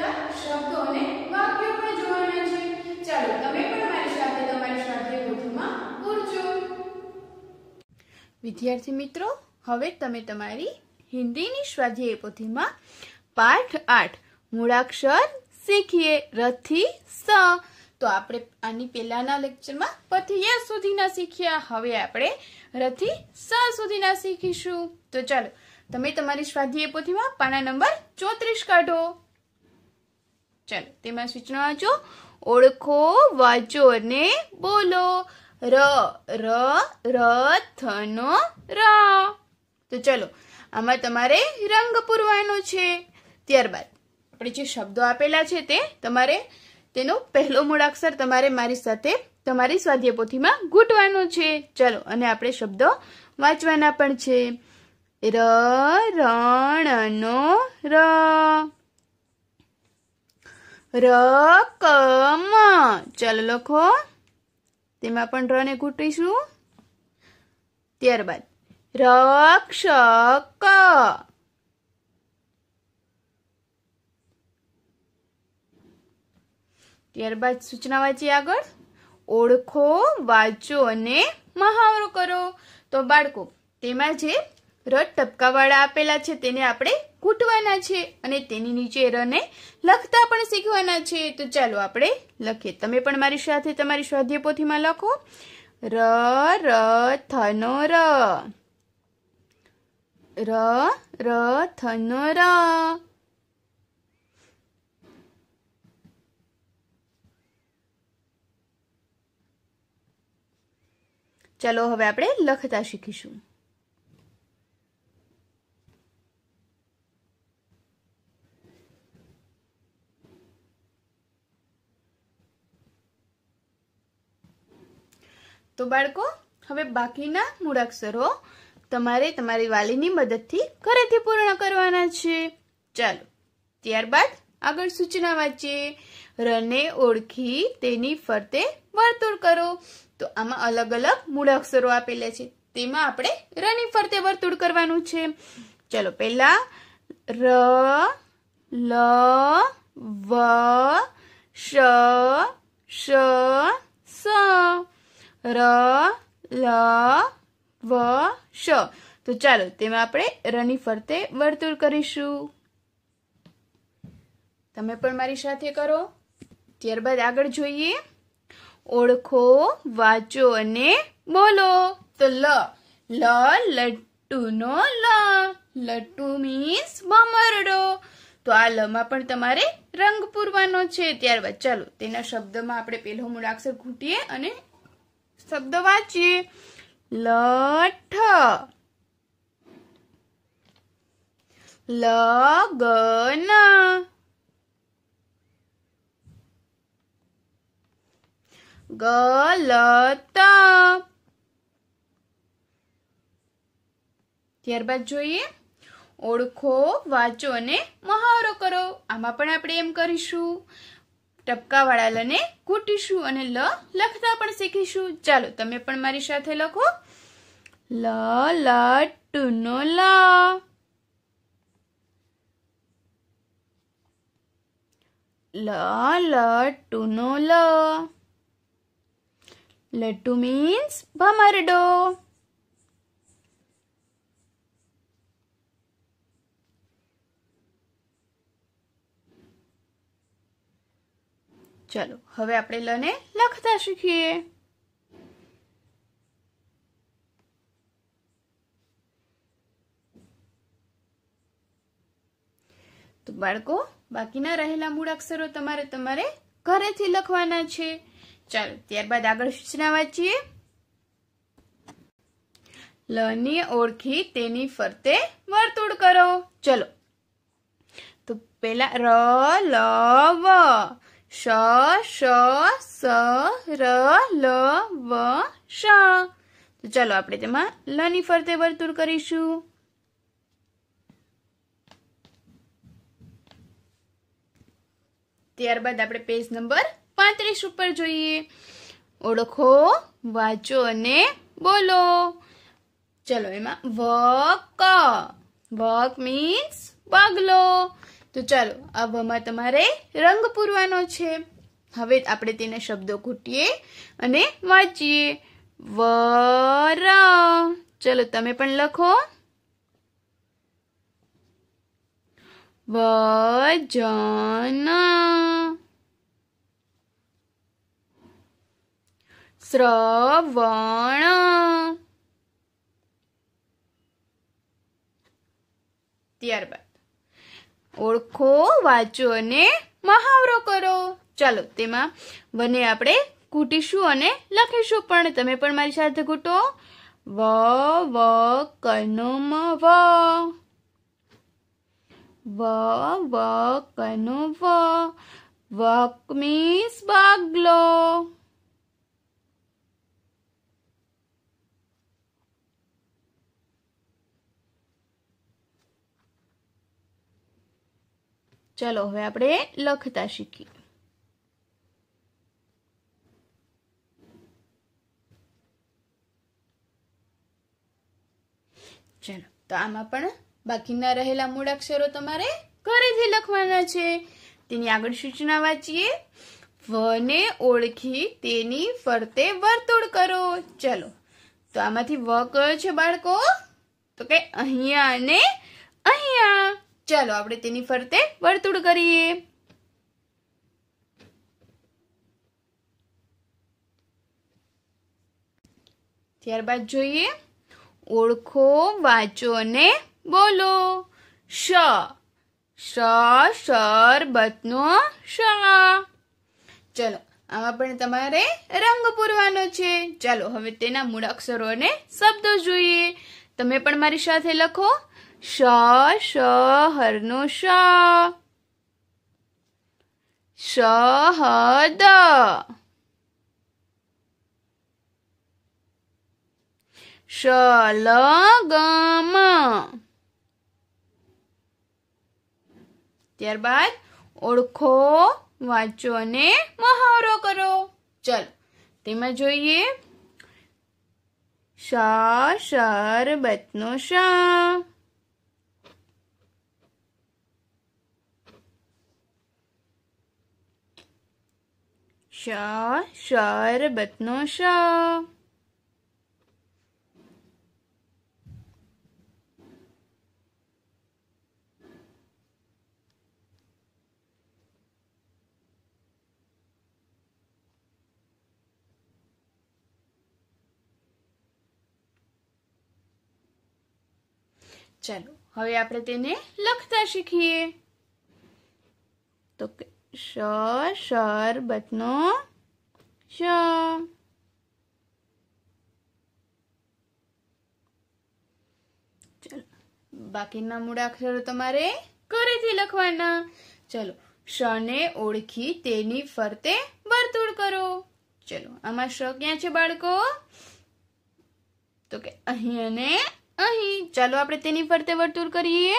રહેલા શબ્દો અને વાક્યો પણ જોવાના છે ચાલો તમે પણ મારી સાથે તમારી સાથે ગોઠમાં પૂરજો વિદ્યાર્થી મિત્રો હવે તમે તમારી હિન્દીની સ્વાધ્યાય પોથીમાં પાઠ આઠ મૂળાક્ષર શીખીએ રથી સ તો આપણે આની પહેલાના લેક્ચરમાં પથિયા સુધીના શીખ્યા હવે આપણે રથી સ સુધીના શીખીશું તો ચાલો તમે તમારી સ્વાધ્યાય પોથીમાં પાના નંબર ચોત્રીસ કાઢો ચાલો તેમાં સૂચના વાંચો ઓળખો વાંચો અને બોલો ર ર રથનો ર તો ચલો આમાં તમારે રંગ પૂરવાનો છે ત્યારબાદ આપણે જે શબ્દો આપેલા છે તે તમારે તેનો પહેલો મૂળાક્ષર તમારે મારી સાથે તમારી સ્વાધ્યાય પોથીમાં ગૂંટવાનો છે ચાલો અને આપણે શબ્દો વાંચવાના પણ છે ર રણનો ર રકમ ચાલો લખો તેમાં પણ રને ઘૂંટીશું ત્યારબાદ રક્ષક ત્યારબાદ સૂચના વાંચી આગળ ઓળખો વાંચો અને મહાવરો કરો તો બાળકો તેમાં જે ર ટપકા વાળા આપેલા છે તેને આપણે કૂટવાના છે અને તેની નીચે રને લખતા પણ શીખવાના છે તો ચાલો આપણે લખીએ તમે પણ મારી સાથે તમારી સ્વાધ્યાય પોથીમાં લખો ર ર થનો ર ર ર થનો ર ચાલો હવે આપણે લખતા શીખીશું તો બાળકો હવે બાકીના મૂળાક્ષરો તમારે તમારી વાલીની મદદથી ઘરેથી પૂર્ણ કરવાના છે ચાલો ત્યારબાદ આગળ સૂચના વાંચીએ રને ઓળખી તેની ફરતે વર્તુળ કરો તો આમાં અલગ અલગ મૂળાક્ષરો આપેલા છે તેમાં આપણે રની ફરતે વર્તુળ કરવાનું છે ચલો પહેલા ર લ વ શ શ સ ર લ વ શ તો ચાલો તેમાં આપણે રની ફરતે વર્તુળ કરીશું તમે પણ મારી સાથે કરો ત્યારબાદ આગળ જોઈએ ઓળખો વાંચો અને બોલો તો લ લ લટ્ટુ લટ્ટુનો લ લટ્ટુ મીન્સ બમરડો તો આ લમાં પણ તમારે રંગ પૂરવાનો છે ત્યારબાદ ચાલો તેના શબ્દમાં આપણે પહેલો મૂળાક્ષર ઘૂંટીએ અને શબ્દ વાંચીએ લઠ લગન ગલત ત્યારબાદ જોઈએ ઓળખો વાંચો અને મહાવરો કરો આમાં પણ આપણે એમ કરીશું ટપકાવાળા લને કૂટીશું અને લ લખતા પણ શીખીશું ચાલો તમે પણ મારી સાથે લખો લ લ ટુ નો લ લ લ ટુ નો લ લટ્ટુ મીન્સ ભમરડો ચલો હવે આપણે લને લખતા શીખીએ તો બાળકો બાકીના રહેલા મૂળાક્ષરો તમારે તમારે ઘરેથી લખવાના છે ચાલો ત્યારબાદ આગળ સૂચના વાંચીએ લને ઓળખી તેની ફરતે વર્તુળ કરો ચલો તો પેલા ર લ વ શ શ સ ર લ વ શ તો ચાલો આપણે તેમાં લની ફરતે વર્તુળ કરીશું ત્યારબાદ આપણે પેજ નંબર પાંત્રીસ ઉપર જોઈએ ઓળખો વાંચો અને બોલો ચલો એમાં વક વક મીન્સ બગલો તો ચાલો આવવામાં તમારે રંગ પૂરવાનો છે હવે આપણે તેને શબ્દો ઘૂંટીએ અને વાંચીએ વર ચલો તમે પણ લખો વજન શ્રવણ ત્યારબાદ ઓળખો વાંચો અને મહાવરો કરો ચાલો તેમાં વને આપણે ઘૂંટીશું અને લખીશું પણ તમે પણ મારી સાથે ઘૂંટો વ વ કનુમ વ વ વ કનુ વ વક મીન્સ બગલો ચલો હવે આપણે લખતા શીખીએ ચલો તો આમાં પણ બાકીના રહેલા મૂળાક્ષરો તમારે ઘરેથી લખવાના છે તેની આગળ સૂચના વાંચીએ વને ઓળખી તેની ફરતે વર્તુળ કરો ચલો તો આમાંથી વ કયો છે બાળકો તો કે અહીંયા અને અહીંયા ચાલો આપણે તેની ફરતે વર્તુળ કરીએ ત્યારબાદ જોઈએ ઓળખો વાંચો અને બોલો શ શ શર બતનો શ ચલો આમાં પણ તમારે રંગ પૂરવાનો છે ચાલો હવે તેના મૂળ અક્ષરો અને શબ્દો જોઈએ તમે પણ મારી સાથે લખો શ શ હરનું શ શહદ શલગમ ત્યારબાદ ઓળખો વાંચો અને મહાવરો કરો ચલો તેમાં જોઈએ શ શરબતનો શ શ શરબતનો શ ચાલો હવે આપણે તેને લખતા શીખીએ તો શ શરબતનો શ ચલો બાકીના મૂળ અક્ષરો તમારે ઘરેથી લખવાના ચલો ને ઓળખી તેની ફરતે વર્તુળ કરો ચલો આમાં શ ક્યાં છે બાળકો તો કે અહીં અને અહીં ચાલો આપણે તેની ફરતે વર્તુળ કરીએ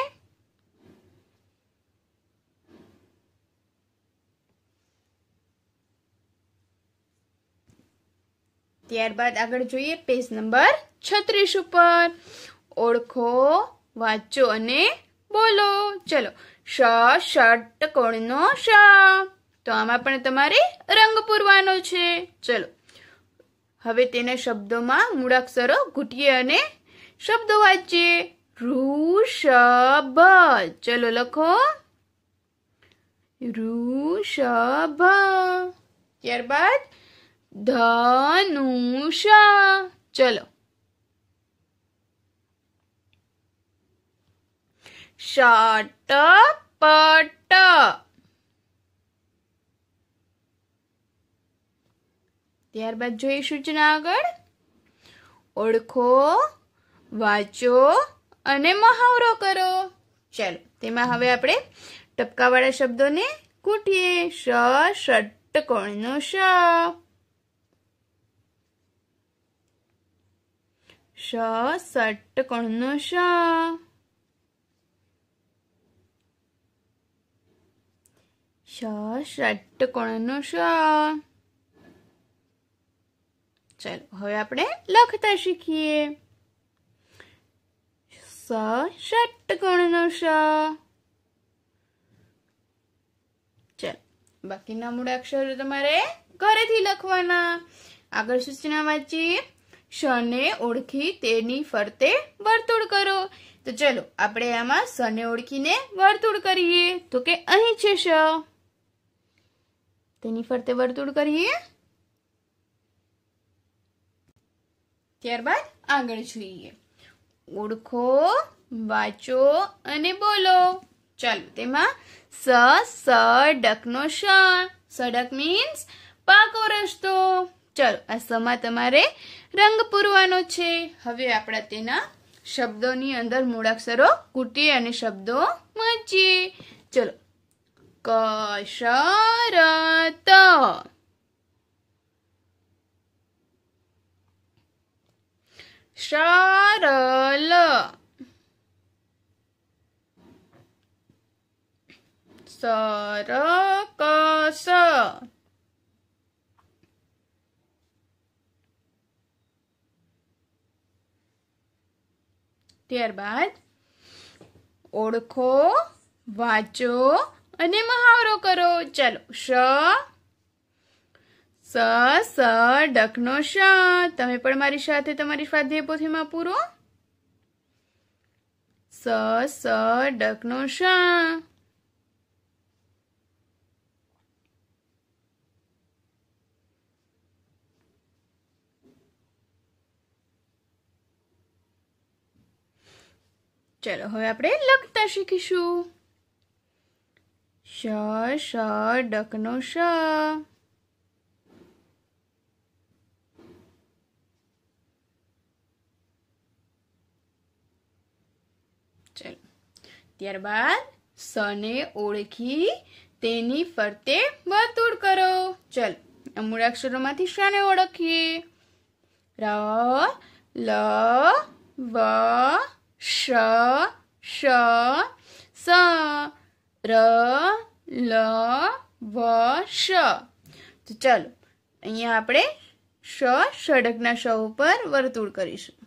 ત્યારબાદ આગળ જોઈએ પેજ નંબર છત્રીસ ઉપર ઓળખો વાંચો અને બોલો ચલો શ ષટ કોણનો શ તો આમાં પણ તમારે રંગ પૂરવાનો છે ચલો હવે તેના શબ્દોમાં મૂળાક્ષરો ઘૂંટીએ અને શબ્દો વાંચીએ ઋષભ ચલો લખો ઋષભ ત્યારબાદ ધનુષ ચલો ષટપટ ત્યારબાદ જોઈએ સૂચના આગળ ઓળખો વાંચો અને મહાવરો કરો ચાલો તેમાં હવે આપણે ટપકાવાળા શબ્દોને કૂટીએ ષ ષટ્ટકોણનો ષ શ સટ્ટ કણનો શ શ ષટ્ટ કણનો શ ચાલો હવે આપણે લખતા શીખીએ સ ષટ્ટ કણનો શ ચાલો બાકીના મૂળાક્ષરો તમારે ઘરેથી લખવાના આગળ સૂચના વાંચીએ શને ઓળખી તેની ફરતે વર્તુળ કરો તો ચલો આપણે આમાં શને ઓળખીને વર્તુળ કરીએ તો કે અહીં છે શ તેની ફરતે વર્તુળ કરીએ ત્યારબાદ આગળ જોઈએ ઓળખો વાંચો અને બોલો ચાલો તેમાં સ સ ડકનો સડક મીન્સ પાકો રસ્તો ચલો આ સમા તમારે રંગ પૂરવાનો છે હવે આપણા તેના શબ્દોની અંદર મૂળાક્ષરો કૂટીએ અને શબ્દો વાંચીએ ચલો કશરત સરલ સરકસ ત્યારબાદ ઓળખો વાંચો અને મહાવરો કરો ચાલો શ સ સ ડકનો શ તમે પણ મારી સાથે તમારી સ્વાધ્યાય પોથીમાં પૂરો સ સ ડકનો શ ચલો હવે આપણે લખતા શીખીશું શ શ ડકનો શ ચલો ત્યારબાદ સને ઓળખી તેની ફરતે વર્તુળ કરો ચલ મૂળાક્ષરોમાંથી શાને ઓળખીએ ર લ વ શ શ સ ર લ વ શ તો ચાલો અહીંયા આપણે શ ષડકના શ ઉપર વર્તુળ કરીશું